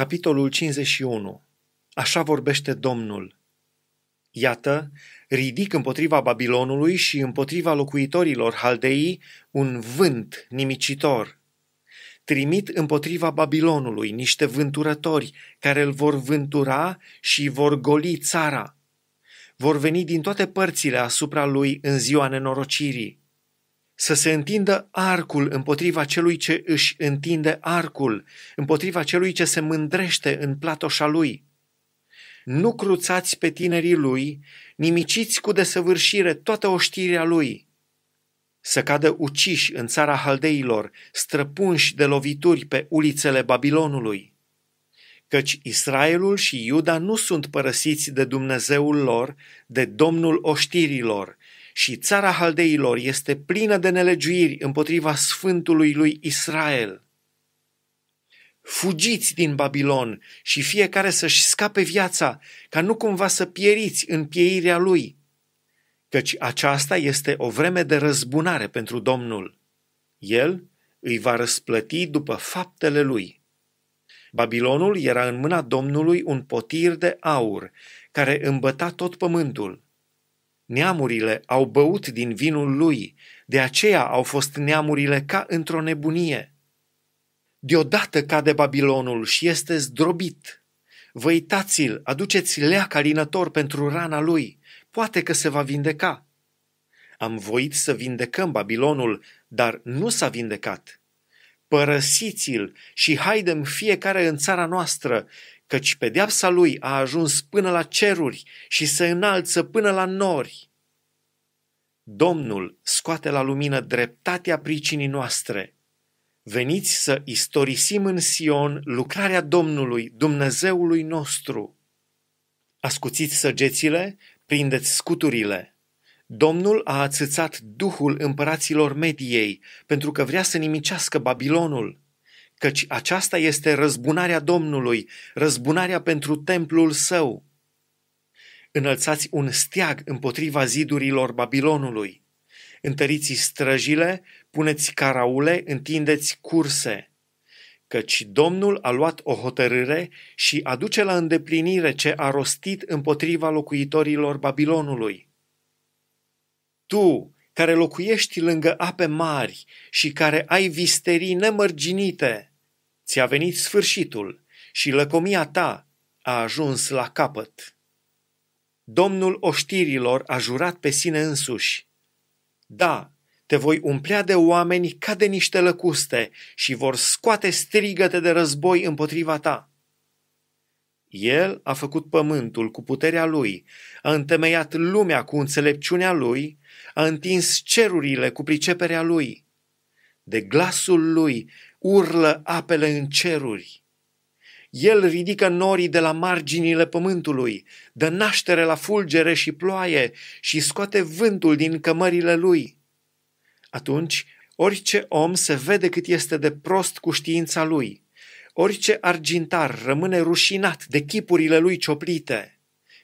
Capitolul 51. Așa vorbește Domnul. Iată, ridic împotriva Babilonului și împotriva locuitorilor Haldeii un vânt nimicitor. Trimit împotriva Babilonului niște vânturători care îl vor vântura și vor goli țara. Vor veni din toate părțile asupra lui în ziua nenorocirii să se întindă arcul împotriva celui ce își întinde arcul, împotriva celui ce se mândrește în platoșa lui. Nu cruțați pe tinerii lui, nimiciți cu desăvârșire toată oștirea lui. Să cadă uciși în țara haldeilor, străpunși de lovituri pe ulițele Babilonului căci Israelul și Iuda nu sunt părăsiți de Dumnezeul lor, de Domnul oștirilor, și țara haldeilor este plină de nelegiuiri împotriva sfântului lui Israel. Fugiți din Babilon și fiecare să-și scape viața, ca nu cumva să pieriți în pieirea lui, căci aceasta este o vreme de răzbunare pentru Domnul. El îi va răsplăti după faptele lui. Babilonul era în mâna Domnului un potir de aur, care îmbăta tot pământul. Neamurile au băut din vinul lui, de aceea au fost neamurile ca într-o nebunie. Deodată cade Babilonul și este zdrobit. Vă uitați l aduceți leac alinător pentru rana lui, poate că se va vindeca. Am voit să vindecăm Babilonul, dar nu s-a vindecat. Părăsiți-l și haidem fiecare în țara noastră, căci pedeapsa lui a ajuns până la ceruri și se înalță până la nori. Domnul scoate la lumină dreptatea pricinii noastre. Veniți să istorisim în Sion lucrarea Domnului, Dumnezeului nostru. Ascuțiți săgețile, prindeți scuturile. Domnul a ațățat duhul împăraților Mediei, pentru că vrea să nimicească Babilonul căci aceasta este răzbunarea Domnului, răzbunarea pentru templul său. Înălțați un steag împotriva zidurilor Babilonului. Întăriți străjile, puneți caraule, întindeți curse. Căci Domnul a luat o hotărâre și aduce la îndeplinire ce a rostit împotriva locuitorilor Babilonului. Tu, care locuiești lângă ape mari și care ai visterii nemărginite, ți-a venit sfârșitul și lăcomia ta a ajuns la capăt. Domnul oștirilor a jurat pe sine însuși. Da, te voi umplea de oameni ca de niște lăcuste și vor scoate strigăte de război împotriva ta. El a făcut pământul cu puterea lui, a întemeiat lumea cu înțelepciunea lui, a întins cerurile cu priceperea lui. De glasul lui urlă apele în ceruri. El ridică norii de la marginile pământului, dă naștere la fulgere și ploaie și scoate vântul din cămările lui. Atunci, orice om se vede cât este de prost cu știința lui. Orice argintar rămâne rușinat de chipurile lui cioplite,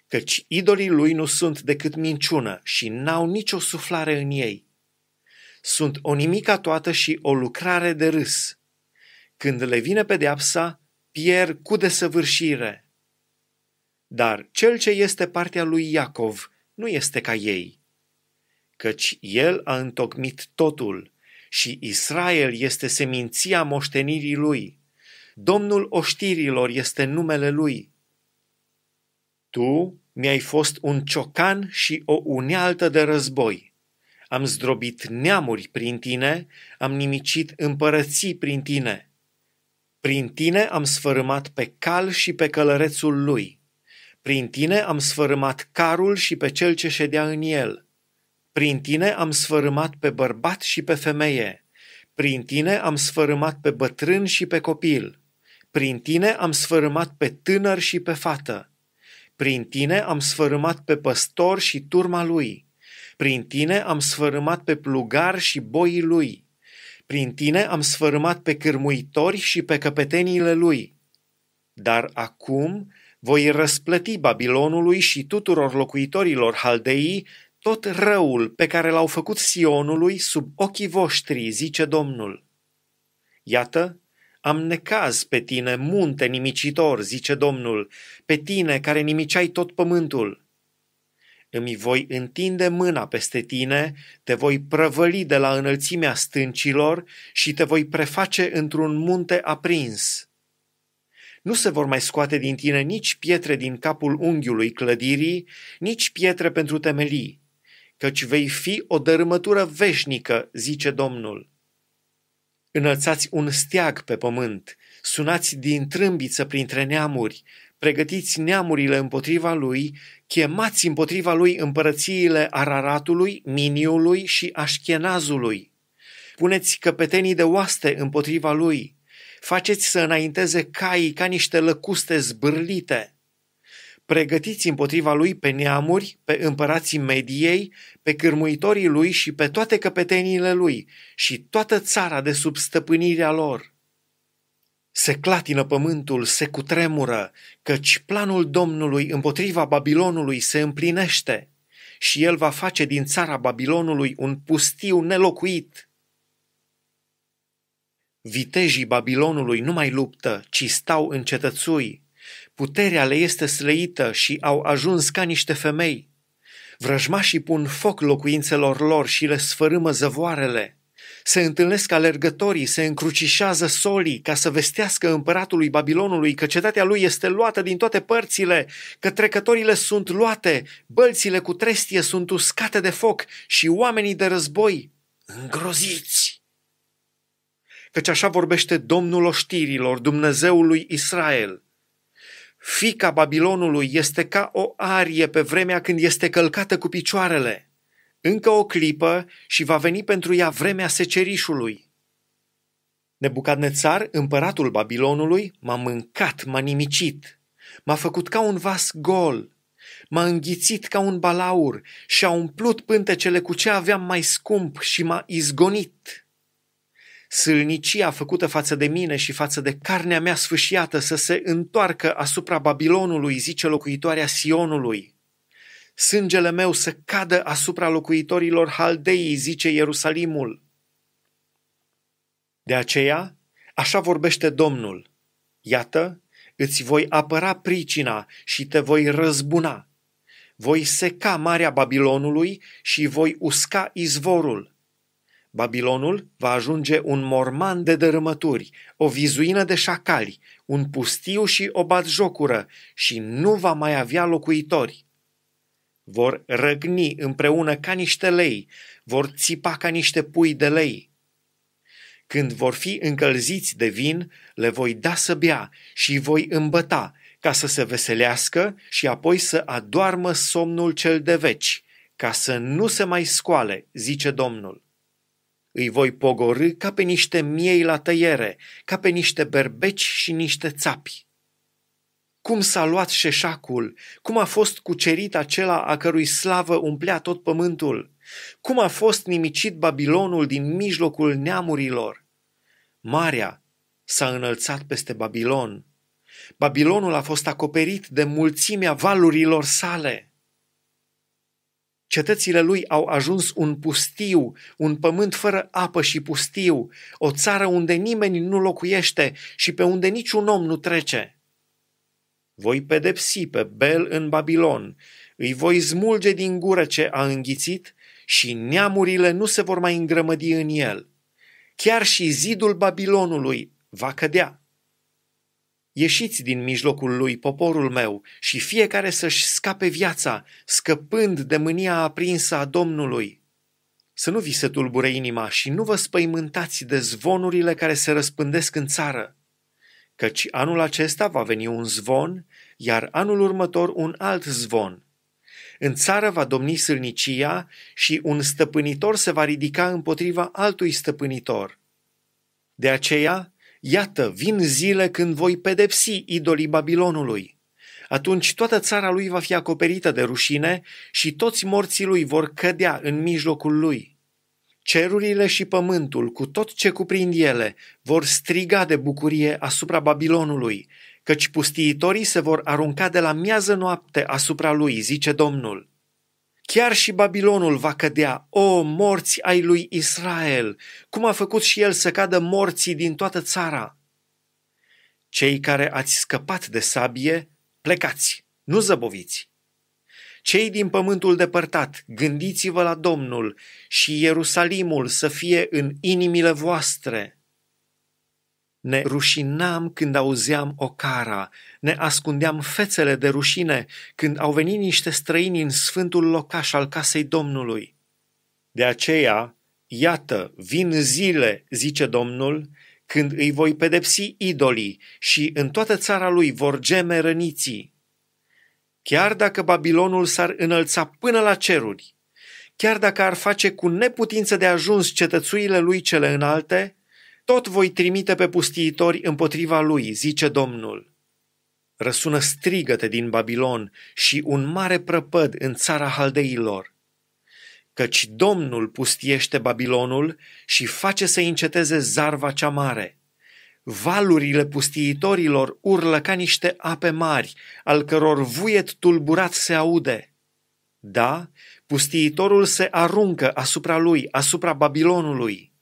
căci idolii lui nu sunt decât minciună și n-au nicio suflare în ei. Sunt o nimica toată și o lucrare de râs. Când le vine pedeapsa, pierd cu desăvârșire. Dar cel ce este partea lui Iacov nu este ca ei, căci el a întocmit totul și Israel este seminția moștenirii lui. Domnul oștirilor este numele lui. Tu mi-ai fost un ciocan și o unealtă de război. Am zdrobit neamuri prin tine, am nimicit împărății prin tine. Prin tine am sfărâmat pe cal și pe călărețul lui. Prin tine am sfărâmat carul și pe cel ce ședea în el. Prin tine am sfărâmat pe bărbat și pe femeie. Prin tine am sfărâmat pe bătrân și pe copil. Prin tine am sfărâmat pe tânăr și pe fată. Prin tine am sfărâmat pe păstor și turma lui. Prin tine am sfărâmat pe plugar și boii lui prin tine am sfărâmat pe cârmuitori și pe căpeteniile lui. Dar acum voi răsplăti Babilonului și tuturor locuitorilor Haldeii tot răul pe care l-au făcut Sionului sub ochii voștri, zice Domnul. Iată, am necaz pe tine, munte nimicitor, zice Domnul, pe tine care nimiceai tot pământul îmi voi întinde mâna peste tine, te voi prăvăli de la înălțimea stâncilor și te voi preface într-un munte aprins. Nu se vor mai scoate din tine nici pietre din capul unghiului clădirii, nici pietre pentru temelii, căci vei fi o dărâmătură veșnică, zice Domnul. Înălțați un steag pe pământ, sunați din trâmbiță printre neamuri, pregătiți neamurile împotriva lui, chemați împotriva lui împărățiile Araratului, Miniului și Așchenazului. Puneți căpetenii de oaste împotriva lui, faceți să înainteze caii ca niște lăcuste zbârlite. Pregătiți împotriva lui pe neamuri, pe împărații Mediei, pe cârmuitorii lui și pe toate căpeteniile lui și toată țara de sub stăpânirea lor se clatină pământul, se cutremură, căci planul Domnului împotriva Babilonului se împlinește și el va face din țara Babilonului un pustiu nelocuit. Vitejii Babilonului nu mai luptă, ci stau în cetățui. Puterea le este slăită și au ajuns ca niște femei. Vrăjmașii pun foc locuințelor lor și le sfărâmă zăvoarele se întâlnesc alergătorii, se încrucișează solii ca să vestească împăratului Babilonului că cetatea lui este luată din toate părțile, că trecătorile sunt luate, bălțile cu trestie sunt uscate de foc și oamenii de război îngroziți. Căci așa vorbește Domnul oștirilor, Dumnezeul lui Israel – Fica Babilonului este ca o arie pe vremea când este călcată cu picioarele. Încă o clipă și va veni pentru ea vremea secerișului. Nebucadnețar, împăratul Babilonului, m-a mâncat, m-a nimicit, m-a făcut ca un vas gol, m-a înghițit ca un balaur și a umplut pântecele cu ce aveam mai scump și m-a izgonit. Sâlnicia făcută față de mine și față de carnea mea sfâșiată să se întoarcă asupra Babilonului, zice locuitoarea Sionului. Sângele meu să cadă asupra locuitorilor Haldeii, zice Ierusalimul. De aceea, așa vorbește Domnul. Iată, îți voi apăra pricina și te voi răzbuna. Voi seca Marea Babilonului și voi usca izvorul. Babilonul va ajunge un morman de dărâmături, o vizuină de șacali, un pustiu și o batjocură și nu va mai avea locuitori vor răgni împreună ca niște lei, vor țipa ca niște pui de lei. Când vor fi încălziți de vin, le voi da să bea și îi voi îmbăta, ca să se veselească și apoi să adoarmă somnul cel de veci, ca să nu se mai scoale, zice Domnul. Îi voi pogorâ ca pe niște miei la tăiere, ca pe niște berbeci și niște țapi cum s-a luat șeșacul, cum a fost cucerit acela a cărui slavă umplea tot pământul, cum a fost nimicit Babilonul din mijlocul neamurilor. Marea s-a înălțat peste Babilon. Babilonul a fost acoperit de mulțimea valurilor sale. Cetățile lui au ajuns un pustiu, un pământ fără apă și pustiu, o țară unde nimeni nu locuiește și pe unde niciun om nu trece. Voi pedepsi pe Bel în Babilon, îi voi smulge din gură ce a înghițit și neamurile nu se vor mai îngrămădi în el. Chiar și zidul Babilonului va cădea. Ieșiți din mijlocul lui, poporul meu, și fiecare să-și scape viața, scăpând de mânia aprinsă a Domnului. Să nu vi se tulbure inima și nu vă spăimântați de zvonurile care se răspândesc în țară căci anul acesta va veni un zvon, iar anul următor un alt zvon. În țară va domni sârnicia și un stăpânitor se va ridica împotriva altui stăpânitor. De aceea, iată, vin zile când voi pedepsi idolii Babilonului. Atunci toată țara lui va fi acoperită de rușine și toți morții lui vor cădea în mijlocul lui. Cerurile și pământul, cu tot ce cuprind ele, vor striga de bucurie asupra Babilonului, căci pustiitorii se vor arunca de la miază noapte asupra lui, zice Domnul. Chiar și Babilonul va cădea, o morți ai lui Israel, cum a făcut și el să cadă morții din toată țara. Cei care ați scăpat de sabie, plecați, nu zăboviți. Cei din pământul depărtat, gândiți-vă la Domnul și Ierusalimul să fie în inimile voastre. Ne rușinam când auzeam cara, ne ascundeam fețele de rușine când au venit niște străini în sfântul locaș al casei Domnului. De aceea, iată, vin zile, zice Domnul, când îi voi pedepsi idolii și în toată țara lui vor geme răniții. Chiar dacă Babilonul s-ar înălța până la ceruri, chiar dacă ar face cu neputință de ajuns cetățuile lui cele înalte, tot voi trimite pe pustiitori împotriva lui, zice Domnul. Răsună strigăte din Babilon și un mare prăpăd în țara haldeilor. Căci Domnul pustiește Babilonul și face să înceteze zarva cea mare. Valurile pustiitorilor urlă ca niște ape mari, al căror vuiet tulburat se aude. Da, pustiitorul se aruncă asupra lui, asupra Babilonului.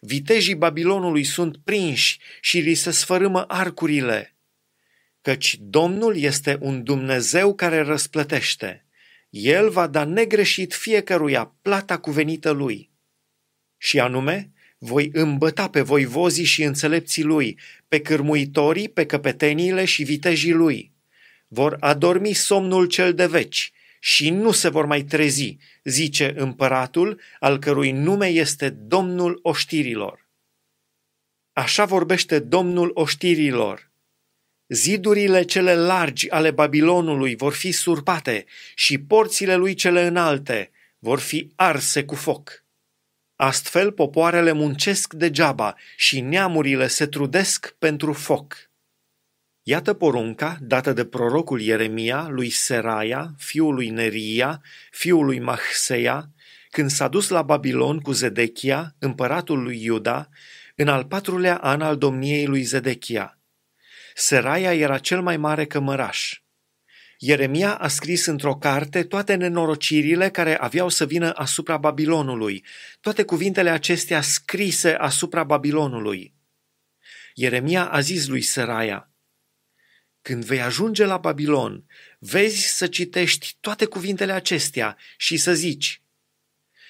Vitejii Babilonului sunt prinși și li se sfărâmă arcurile. Căci Domnul este un Dumnezeu care răsplătește. El va da negreșit fiecăruia plata cuvenită lui. Și anume, voi îmbăta pe voivozii și înțelepții lui, pe cârmuitorii, pe căpeteniile și vitejii lui. Vor adormi somnul cel de veci și nu se vor mai trezi, zice împăratul, al cărui nume este Domnul Oștirilor. Așa vorbește Domnul Oștirilor. Zidurile cele largi ale Babilonului vor fi surpate și porțile lui cele înalte vor fi arse cu foc. Astfel, popoarele muncesc degeaba și neamurile se trudesc pentru foc. Iată porunca dată de prorocul Ieremia lui Seraia, fiul lui Neria, fiul lui Mahseia, când s-a dus la Babilon cu Zedechia, împăratul lui Iuda, în al patrulea an al domniei lui Zedechia. Seraia era cel mai mare cămăraș. Ieremia a scris într-o carte toate nenorocirile care aveau să vină asupra Babilonului, toate cuvintele acestea scrise asupra Babilonului. Ieremia a zis lui Seraia, Când vei ajunge la Babilon, vezi să citești toate cuvintele acestea și să zici,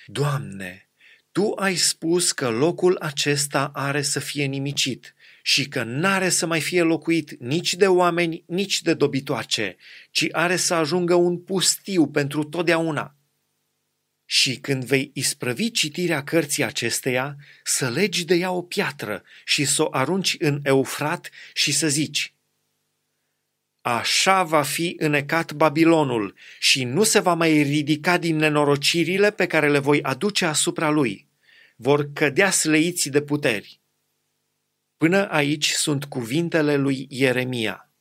Doamne, Tu ai spus că locul acesta are să fie nimicit – și că n-are să mai fie locuit nici de oameni, nici de dobitoace, ci are să ajungă un pustiu pentru totdeauna. Și când vei isprăvi citirea cărții acesteia, să legi de ea o piatră și să o arunci în Eufrat și să zici, Așa va fi înecat Babilonul și nu se va mai ridica din nenorocirile pe care le voi aduce asupra lui. Vor cădea sleiții de puteri. Până aici sunt cuvintele lui Ieremia.